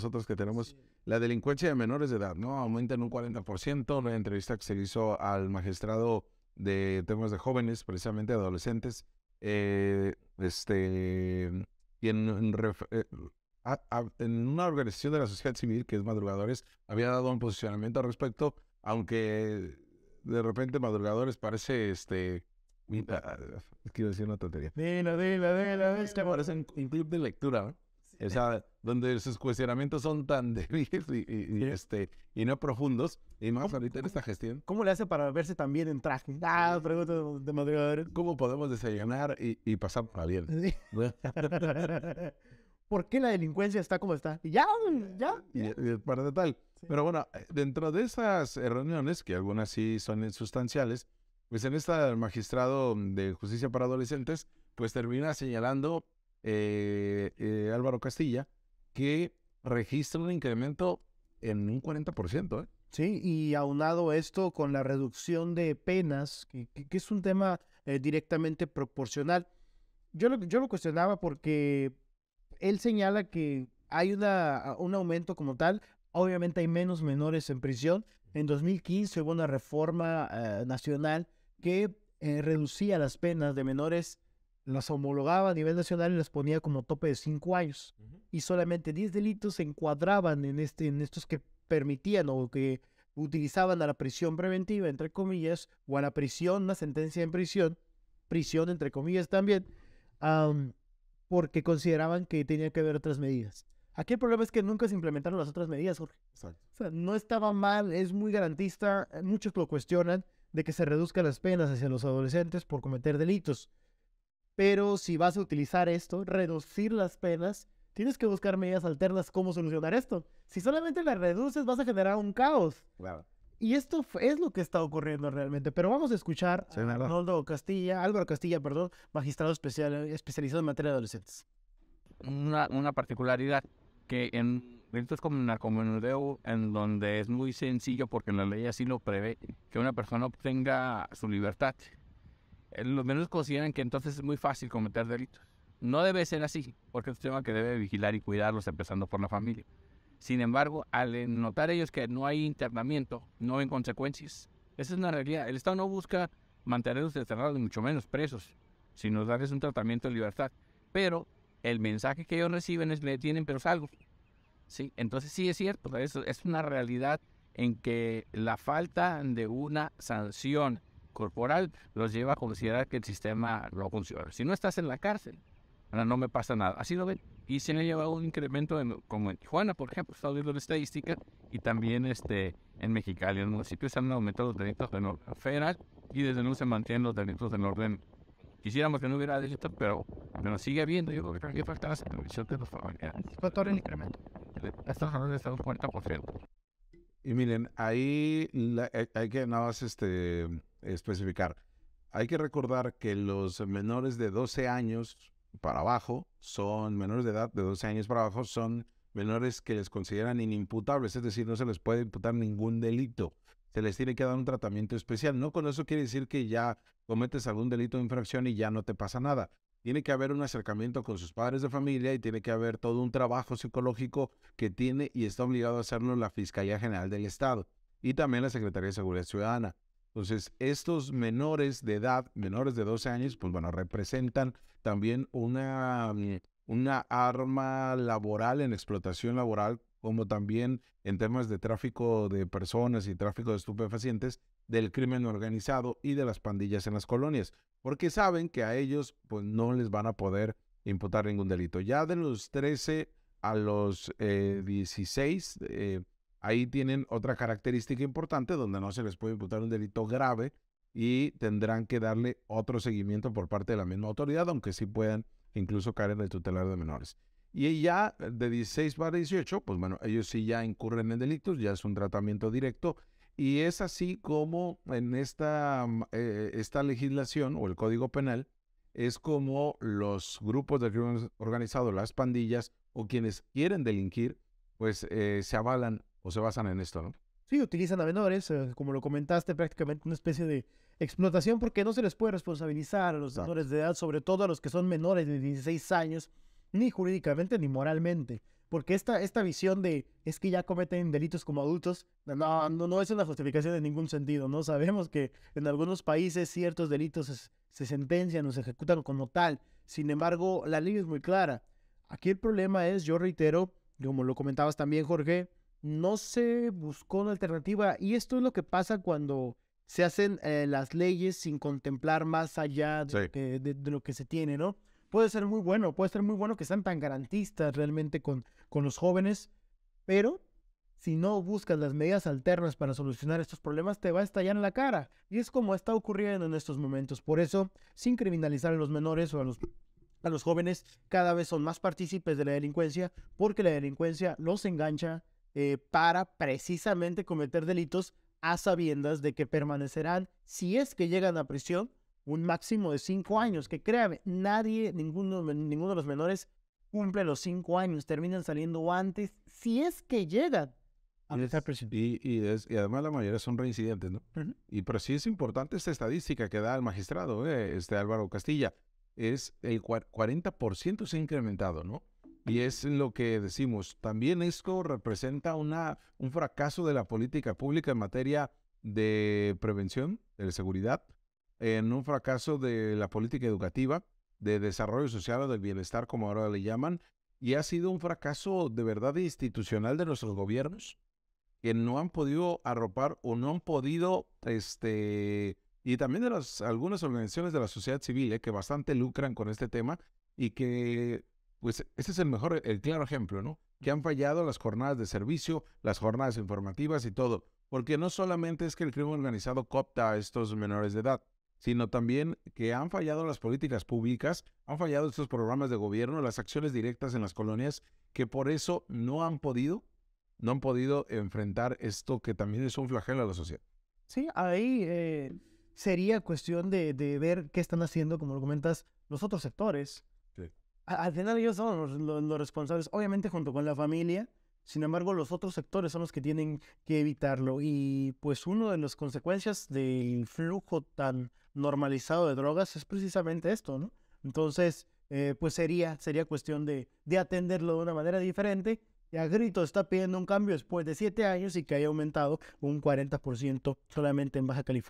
nosotros que tenemos. La delincuencia de menores de edad, ¿no? Aumenta en un 40%. Una entrevista que se hizo al magistrado de temas de jóvenes, precisamente adolescentes, eh, este, y en, eh, en, una organización de la sociedad civil que es Madrugadores, había dado un posicionamiento al respecto, aunque de repente Madrugadores parece, este, ah, quiero decir una tontería. Dilo, dilo, dilo, este parece un club de lectura, ¿no? O sea, donde sus cuestionamientos son tan débiles y, este, y no profundos, y más ahorita en esta gestión. ¿Cómo le hace para verse tan bien en traje? Ah, pregunta de madrugador. ¿Cómo podemos desayunar y, pasar para bien? ¿Por qué la delincuencia está como está? Ya, ya. Y, para de tal. Pero bueno, eh, dentro de esas eh, reuniones, que algunas sí son sustanciales, pues en esta el magistrado de justicia para adolescentes, pues termina señalando eh, eh, Álvaro Castilla, que registra un incremento en un 40%. ¿eh? Sí, y aunado esto con la reducción de penas, que, es un tema eh, directamente proporcional. Yo lo, yo lo cuestionaba porque él señala que hay una, un aumento como tal. Obviamente hay menos menores en prisión. En 2015 hubo una reforma eh, nacional que reducía las penas de menores las homologaba a nivel nacional y las ponía como tope de cinco años. Y solamente 10 delitos se encuadraban en, este, en estos que permitían o que utilizaban a la prisión preventiva, entre comillas, o a la prisión, una sentencia en prisión, prisión, entre comillas también, porque consideraban que tenía que haber otras medidas. Aquí el problema es que nunca se implementaron las otras medidas, Jorge. no estaba mal, es muy garantista, muchos lo cuestionan, de que se reduzcan las penas hacia los adolescentes por cometer delitos. Pero si vas a utilizar esto, reducir las penas, tienes que buscar medidas alternas cómo solucionar esto. Si solamente la reduces, vas a generar un caos. Y esto es lo que está ocurriendo realmente. Pero vamos a escuchar a Castilla, Álvaro Castilla, perdón, magistrado especial, eh, especializado en materia de adolescentes. Una, particularidad que en delitos como narcomenudeo, en donde es muy sencillo porque la ley así lo prevé, que una persona obtenga su libertad eh, los menores consideran que entonces es muy fácil cometer delitos. No debe ser así, porque es un tema que debe vigilar y cuidarlos, empezando por la familia. Sin embargo, al notar ellos que no hay internamiento, no ven consecuencias. Esa es una realidad. El Estado no busca mantenerlos encerrados, ni mucho menos presos, sino darles un tratamiento de libertad. Pero el mensaje que ellos reciben es, me detienen, pero salgo. Sí, entonces sí es cierto, Eso es una realidad en que la falta de una sanción corporal los lleva a considerar que el sistema no funciona. Si no estás en la cárcel, ahora no me pasa nada. Así lo ven. Y se le ha llevado un incremento, como en Tijuana, por ejemplo, está viendo la estadística, y también este, en Mexicali. En los municipios han aumentado los delitos de orden federal y desde luego se mantienen los delitos del orden. Quisiéramos que no hubiera delitos, pero, nos sigue habiendo. Yo creo que falta la supervisión de los familiares. ¿Cuánto el incremento? Estos son de un 40%. Y miren, ahí eh, hay que nada más este, especificar. Hay que recordar que los menores de 12 años para abajo son menores de edad de 12 años para abajo son menores que les consideran inimputables, es decir, no se les puede imputar ningún delito. Se les tiene que dar un tratamiento especial. No con eso quiere decir que ya cometes algún delito de infracción y ya no te pasa nada tiene que haber un acercamiento con sus padres de familia y tiene que haber todo un trabajo psicológico que tiene y está obligado a hacerlo la Fiscalía General del Estado y también la Secretaría de Seguridad Ciudadana. Entonces, estos menores de edad, menores de 12 años, pues bueno, representan también una, mm, una arma laboral en explotación laboral como también en temas de tráfico de personas y tráfico de estupefacientes, del crimen organizado y de las pandillas en las colonias, porque saben que a ellos pues no les van a poder imputar ningún delito. Ya de los 13 a los 16, eh, eh, ahí tienen otra característica importante donde no se les puede imputar un delito grave y tendrán que darle otro seguimiento por parte de la misma autoridad, aunque sí puedan incluso caer en el tutelar de menores. Y ya de 16 para 18, pues bueno, ellos sí ya incurren en delitos, ya es un tratamiento directo. Y es así como en esta, mm, eh, esta legislación o el Código Penal es como los grupos de crimen organizado, las pandillas o quienes quieren delinquir, pues eh, se avalan o se basan en esto, ¿no? Sí, utilizan a menores, eh, como lo comentaste, prácticamente una especie de explotación porque no se les puede responsabilizar a los menores de edad, sobre todo a los que son menores de 16 años ni jurídicamente ni moralmente. Porque esta, esta visión de es que ya cometen delitos como adultos, no, no, es una justificación en ningún sentido, ¿no? Sabemos que en algunos países ciertos delitos se, sentencian o se ejecutan como tal. Sin embargo, la ley es muy clara. Aquí el problema es, yo reitero, como lo comentabas también, Jorge, no se buscó una alternativa. Y esto es lo que pasa cuando se hacen eh, las leyes sin contemplar más allá de, lo que se tiene, ¿no? puede ser muy bueno, puede ser muy bueno que sean tan garantistas realmente con, con los jóvenes, pero si no buscas las medidas alternas para solucionar estos problemas, te va a estallar en la cara. Y es como está ocurriendo en estos momentos. Por eso, sin criminalizar a los menores o a los, a los jóvenes, cada vez son más partícipes de la delincuencia, porque la delincuencia los engancha eh, para precisamente cometer delitos a sabiendas de que permanecerán, si es que llegan a prisión, un máximo de cinco años, que créame, nadie, ninguno, ninguno de los menores cumple los cinco años, terminan saliendo antes, si es que llegan. A y, es, y, además la mayoría son reincidentes, ¿no? Y pero sí es importante esta estadística que da el magistrado, eh, este Álvaro Castilla, es el 40% se ha incrementado, ¿no? Y es lo que decimos, también esto representa una, un fracaso de la política pública en materia de prevención, de seguridad, en un fracaso de la política educativa, de desarrollo social o del bienestar, como ahora le llaman, y ha sido un fracaso de verdad institucional de nuestros gobiernos, que no han podido arropar o no han podido, este, y también de las, algunas organizaciones de la sociedad civil, eh, que bastante lucran con este tema y que, pues, ese es el mejor, el claro ejemplo, ¿no? Que han fallado las jornadas de servicio, las jornadas informativas y todo. Porque no solamente es que el crimen organizado copta a estos menores de edad, sino también que han fallado las políticas públicas, han fallado estos programas de gobierno, las acciones directas en las colonias, que por eso no han podido, no han podido enfrentar esto que también es un flagelo a la sociedad. Sí, ahí eh, sería cuestión de, ver qué están haciendo, como lo comentas, los otros sectores. Al final ellos son los responsables, obviamente junto con la familia, sin embargo, los otros sectores son los que tienen que evitarlo y pues una de las consecuencias del flujo tan normalizado de drogas es precisamente esto, ¿no? Entonces, eh, pues sería, sería cuestión de, atenderlo de una manera diferente. Y a grito está pidiendo un cambio después de siete años y que haya aumentado un 40% solamente en Baja California.